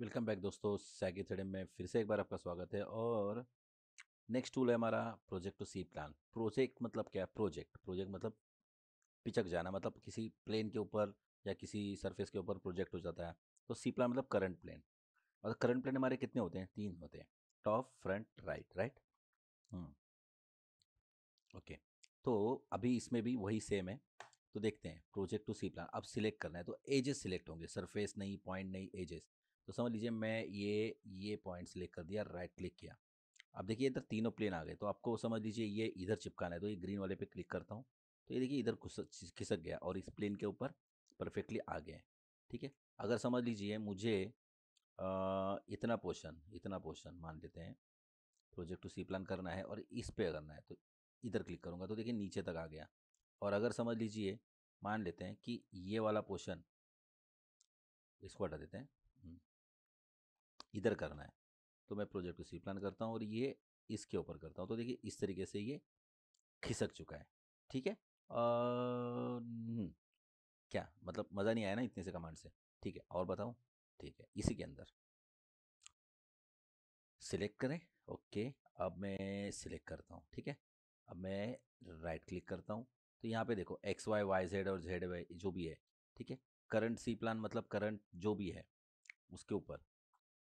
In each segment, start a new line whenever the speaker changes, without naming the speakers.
Welcome back दोस्तों सैगी थ्रेड में फिर से एक बार आपका स्वागत है और
नेक्स्ट टूल है हमारा project to C plan project मतलब क्या प्रोजेक्ट प्रोजेक्ट मतलब पिचक जाना मतलब किसी प्लेन के ऊपर या किसी सरफेस के ऊपर प्रोजेक्ट हो जाता है तो सी प्लान मतलब करंट प्लेन और करंट प्लेन हमारे कितने होते हैं तीन होते हैं top front right right hmm. Okay तो अभी इसमें भी वही सेम है तो देखते हैं प्रोजेक्ट टू सी प्लान अब सिलेक्ट करना है तो एजेस सिलेक्ट होंगे सरफेस नहीं पॉइंट नहीं एजेस तो समझ लीजिए मैं ये ये पॉइंट सेलेक्ट कर दिया राइट क्लिक किया अब देखिए इधर तीनों प्लेन आ गए तो आपको समझ लीजिए ये इधर चिपकाना है तो ये ग्रीन वाले पे क्लिक करता हूँ तो ये देखिए इधर खिसक गया और इस प्लेन के ऊपर परफेक्टली आ गए ठीक है अगर समझ लीजिए मुझे आ, इतना पोर्शन इतना पोर्शन मान लेते हैं प्रोजेक्ट टू सी प्लान करना है और इस पे करना है तो इधर क्लिक करूँगा तो देखिए नीचे तक आ गया और अगर समझ लीजिए मान लेते हैं कि ये वाला पोर्शन इसको हटा देते हैं इधर करना है तो मैं प्रोजेक्ट को सी प्लान करता हूँ और ये इसके ऊपर करता हूँ तो देखिए इस तरीके से ये खिसक चुका है ठीक है आ, हम्म, क्या मतलब मज़ा नहीं आया ना इतने से कमांड से ठीक है और बताऊँ ठीक है इसी के अंदर सिलेक्ट करें ओके अब मैं सिलेक्ट करता हूँ ठीक है अब मैं राइट क्लिक करता हूँ तो यहाँ पे देखो एक्स वाई वाई जेड और जेड वाई जो भी है ठीक है करंट सी प्लान मतलब करंट जो भी है उसके ऊपर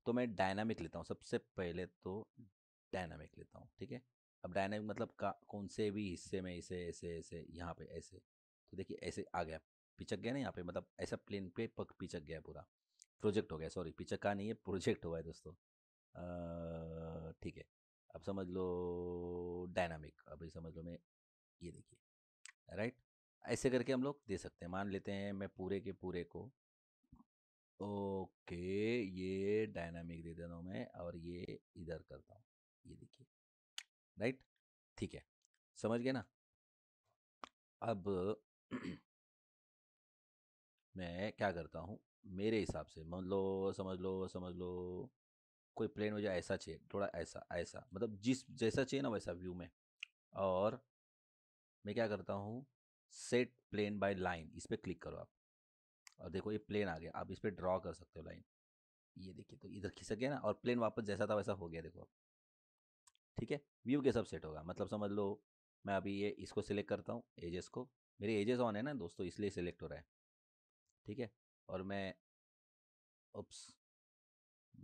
तो मैं डायनामिक लेता हूँ सबसे पहले तो डायनामिक लेता हूँ ठीक है अब डायनामिक मतलब का कौन से भी हिस्से में इसे ऐसे ऐसे यहाँ पे ऐसे तो देखिए ऐसे आ गया पिचक गया ना यहाँ पे मतलब ऐसा प्लेन पे पक पिचक गया पूरा प्रोजेक्ट हो गया सॉरी पिचक का नहीं है प्रोजेक्ट हुआ है दोस्तों ठीक है अब समझ लो डायनामिक अभी समझ लो मैं ये देखिए राइट ऐसे करके हम लोग दे सकते हैं मान लेते हैं मैं पूरे के पूरे को ओके ये डायनामिक दे देता हूँ मैं और ये इधर करता हूँ ये देखिए राइट ठीक है समझ गए ना अब मैं क्या करता हूँ मेरे हिसाब से मान लो समझ लो समझ लो कोई प्लेन मुझे ऐसा चाहिए थोड़ा ऐसा ऐसा मतलब जिस जैसा चाहिए ना वैसा व्यू में और मैं क्या करता हूँ सेट प्लेन बाय लाइन इस पर क्लिक करो आप और देखो ये प्लेन आ गया आप इस पर ड्रॉ कर सकते हो लाइन ये देखिए तो इधर खिसक गया ना और प्लेन वापस जैसा था वैसा हो गया देखो ठीक है व्यू के सब सेट होगा मतलब समझ लो मैं अभी ये इसको सिलेक्ट करता हूँ एजेस को मेरे एजेस ऑन है ना दोस्तों इसलिए सिलेक्ट हो रहा है ठीक है और मैं उप्स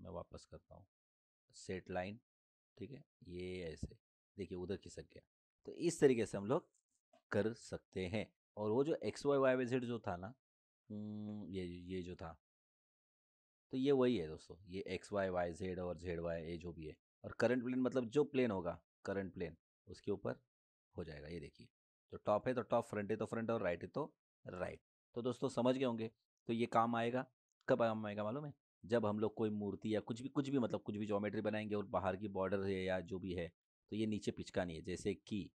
मैं वापस करता हूँ सेट लाइन ठीक है ये ऐसे देखिए उधर खिसक गया तो इस तरीके से हम लोग कर सकते हैं और वो जो एक्स वाई वाई जेड जो था ना ये ये जो था। तो ये वही है दोस्तों, ये एक्स-वाई, वाई-ज़ेड और ज़ेड-वाई ए जो भी है और करंट प्लेन मतलब जो प्लेन होगा, करंट प्लेन उसके ऊपर हो जाएगा, ये देखिए। तो टॉप है तो टॉप, फ्रंट है तो फ्रंट और राइट है तो राइट। तो दोस्तों समझ गए होंगे, तो ये काम आएगा, कब काम आएगा मालूम है? जब हम लोग कोई मूर्ति या कुछ भी कुछ भी मतलब कुछ भी ज्योमेट्री बनाएंगे और बाहर की बॉर्डर है या जो
भी है, तो ये नीचे पिचकानी है। जैसे कि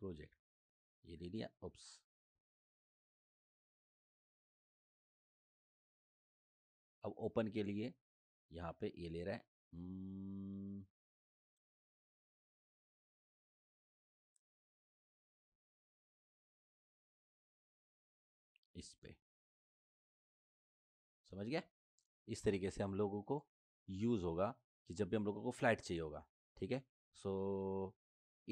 प्रोजेक्ट ये दे दिया ऑप्स अब ओपन के लिए यहाँ पे ये ले रहा है हम्म। इस पे समझ गया इस तरीके से हम लोगों को यूज़ होगा कि जब भी हम लोगों को फ्लैट चाहिए
होगा ठीक है सो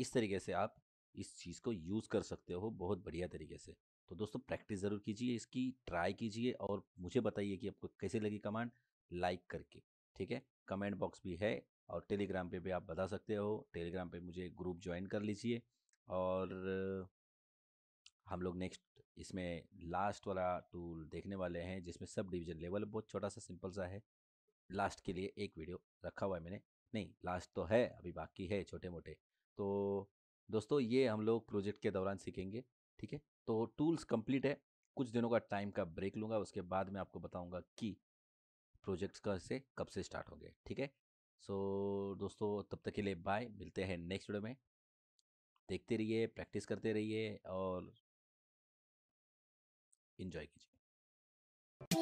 इस तरीके से आप इस चीज़ को यूज़ कर सकते हो बहुत बढ़िया तरीके से तो दोस्तों प्रैक्टिस ज़रूर कीजिए इसकी ट्राई कीजिए और मुझे बताइए कि आपको कैसे लगी कमांड लाइक करके ठीक है कमेंट बॉक्स भी है और टेलीग्राम पे भी आप बता सकते हो टेलीग्राम पे मुझे ग्रुप ज्वाइन कर लीजिए और हम लोग नेक्स्ट इसमें लास्ट वाला टूल देखने वाले हैं जिसमें सब डिवीज़न लेवल बहुत छोटा सा सिंपल सा है लास्ट के लिए एक वीडियो रखा हुआ है मैंने नहीं लास्ट तो है अभी बाकी है छोटे मोटे तो दोस्तों ये हम लोग प्रोजेक्ट के दौरान सीखेंगे ठीक है तो टूल्स कंप्लीट है कुछ दिनों का टाइम का ब्रेक लूँगा उसके बाद मैं आपको बताऊँगा कि प्रोजेक्ट्स का से कब से स्टार्ट होंगे ठीक है सो दोस्तों तब तक के लिए बाय मिलते हैं नेक्स्ट वीडियो में देखते रहिए प्रैक्टिस करते रहिए और इन्जॉय
कीजिए